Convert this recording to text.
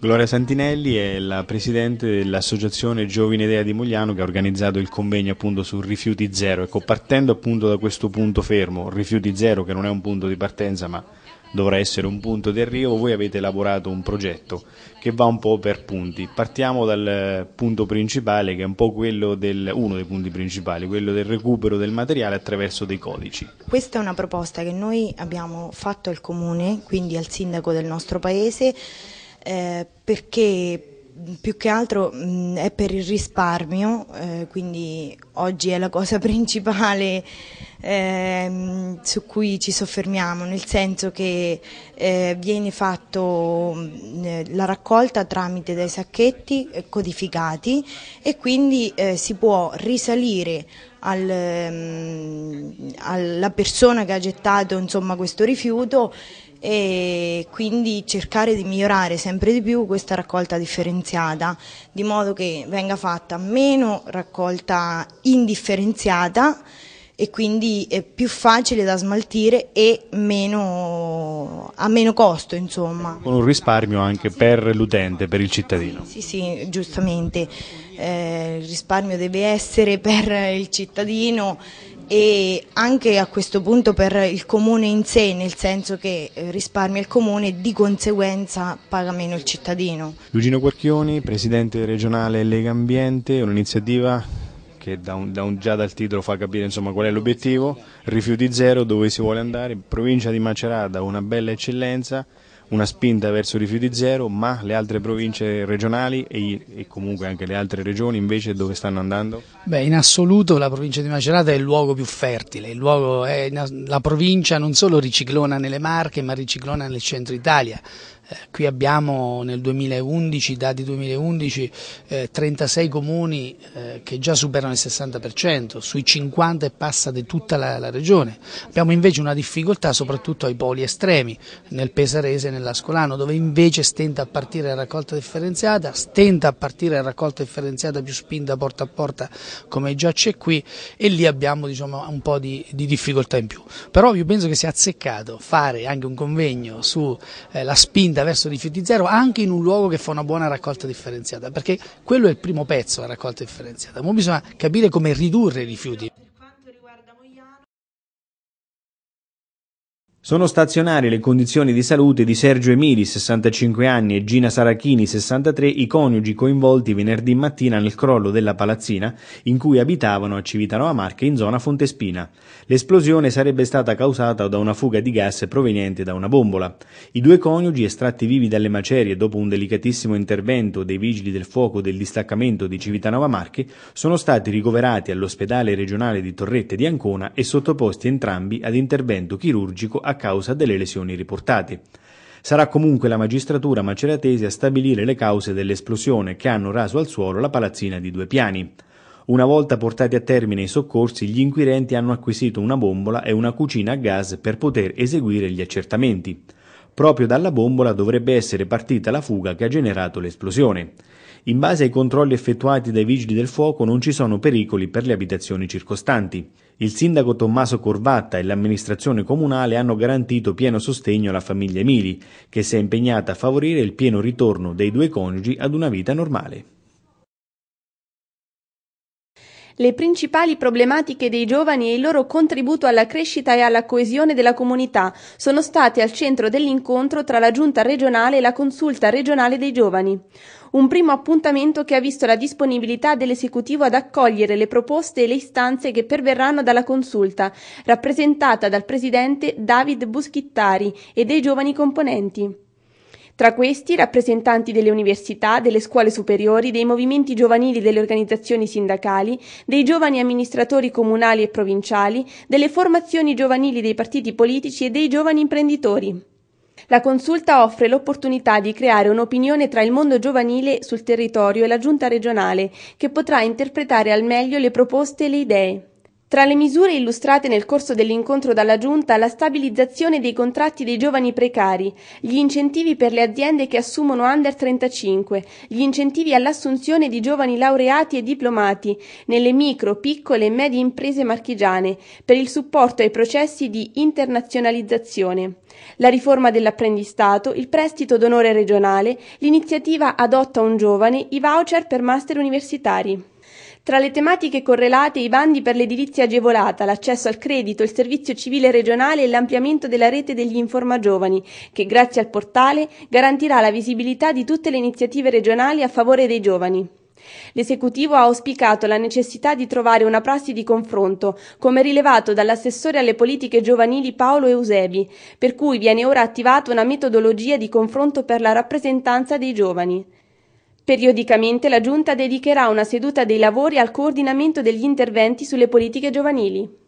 Gloria Santinelli è la presidente dell'associazione Giovine Idea di Mogliano che ha organizzato il convegno appunto su rifiuti zero. Ecco, partendo appunto da questo punto fermo, rifiuti zero che non è un punto di partenza ma dovrà essere un punto di arrivo, voi avete elaborato un progetto che va un po' per punti. Partiamo dal punto principale che è un po' quello del, uno dei punti principali, quello del recupero del materiale attraverso dei codici. Questa è una proposta che noi abbiamo fatto al comune, quindi al sindaco del nostro paese eh, perché mm, più che altro mh, mm, è per il risparmio, eh, quindi oggi è la cosa principale eh, su cui ci soffermiamo, nel senso che eh, viene fatta mm, eh, la raccolta tramite dei sacchetti eh, codificati e quindi si può risalire al, mh, alla persona che ha gettato insomma, questo rifiuto e quindi cercare di migliorare sempre di più questa raccolta differenziata, di modo che venga fatta meno raccolta indifferenziata e quindi è più facile da smaltire e meno, a meno costo insomma. Con un risparmio anche per l'utente, per il cittadino. Sì, sì, sì giustamente. Eh, il risparmio deve essere per il cittadino e anche a questo punto per il comune in sé, nel senso che eh, risparmia il comune, e di conseguenza paga meno il cittadino. Lugino Quarchioni, presidente regionale Lega Ambiente, un'iniziativa che da un, da un, già dal titolo fa capire insomma, qual è l'obiettivo, rifiuti zero, dove si vuole andare, provincia di Macerata, una bella eccellenza, una spinta verso i rifiuti zero, ma le altre province regionali e, e, comunque anche le altre regioni invece dove stanno andando? Beh, in assoluto la provincia di Macerata è il luogo più fertile, luogo è, la provincia non solo riciclona nelle Marche, ma riciclona nel centro Italia. Eh, qui abbiamo nel 2011, dati 2011, 36 eh, comuni eh, che già superano il 60%, sui 50 e passa di tutta la, la, regione. Abbiamo invece una difficoltà soprattutto ai poli estremi, nel Pesarese e nell'Ascolano, dove invece stenta a partire la raccolta differenziata, stenta a partire la raccolta differenziata più spinta porta a porta come già c'è qui e lì abbiamo diciamo, un po' di, di, difficoltà in più. Però io penso che sia azzeccato fare anche un convegno sulla eh, spinta spinta verso rifiuti zero anche in un luogo che fa una buona raccolta differenziata, perché quello è il primo pezzo, la raccolta differenziata. Ora bisogna capire come ridurre i rifiuti, Sono stazionarie le condizioni di salute di Sergio Emili, 65 anni, e Gina Sarachini, 63, i coniugi coinvolti venerdì mattina nel crollo della palazzina in cui abitavano a Civitanova Marche in zona Fontespina. L'esplosione sarebbe stata causata da una fuga di gas proveniente da una bombola. I due coniugi, estratti vivi dalle macerie dopo un delicatissimo intervento dei vigili del fuoco del distaccamento di Civitanova Marche, sono stati ricoverati all'ospedale regionale di Torrette di Ancona e sottoposti entrambi ad intervento chirurgico a causa delle lesioni riportate. Sarà comunque la magistratura maceratese a stabilire le cause dell'esplosione che hanno raso al suolo la palazzina di due piani. Una volta portati a termine i soccorsi, gli inquirenti hanno acquisito una bombola e una cucina a gas per poter eseguire gli accertamenti. Proprio dalla bombola dovrebbe essere partita la fuga che ha generato l'esplosione. In base ai controlli effettuati dai vigili del fuoco non ci sono pericoli per le abitazioni circostanti. Il sindaco Tommaso Corvatta e l'amministrazione comunale hanno garantito pieno sostegno alla famiglia Emili, che si è impegnata a favorire il pieno ritorno dei due coniugi ad una vita normale le principali problematiche dei giovani e il loro contributo alla crescita e alla coesione della comunità sono state al centro dell'incontro tra la Giunta regionale e la Consulta regionale dei giovani. Un primo appuntamento che ha visto la disponibilità dell'esecutivo ad accogliere le proposte e le istanze che perverranno dalla consulta, rappresentata dal presidente David Buschittari e dei giovani componenti. Tra questi rappresentanti delle università, delle scuole superiori, dei movimenti giovanili, delle organizzazioni sindacali, dei giovani amministratori comunali e provinciali, delle formazioni giovanili dei partiti politici e dei giovani imprenditori. La consulta offre l'opportunità di creare un'opinione tra il mondo giovanile sul territorio e la giunta regionale, che potrà interpretare al meglio le proposte e le idee. Tra le misure illustrate nel corso dell'incontro dalla Giunta, la stabilizzazione dei contratti dei giovani precari, gli incentivi per le aziende che assumono under 35, gli incentivi all'assunzione di giovani laureati e diplomati nelle micro, piccole e medie imprese marchigiane, per il supporto ai processi di internazionalizzazione, la riforma dell'apprendistato, il prestito d'onore regionale, l'iniziativa Adotta un giovane, i voucher per master universitari. Tra le tematiche correlate i bandi per l'edilizia agevolata, l'accesso al credito, il servizio civile regionale e l'ampliamento della rete degli informagiovani, che grazie al portale garantirà la visibilità di tutte le iniziative regionali a favore dei giovani. L'esecutivo ha auspicato la necessità di trovare una prassi di confronto, come rilevato dall'assessore alle politiche giovanili Paolo Eusebi, per cui viene ora attivata una metodologia di confronto per la rappresentanza dei giovani. Periodicamente la Giunta dedicherà una seduta dei lavori al coordinamento degli interventi sulle politiche giovanili.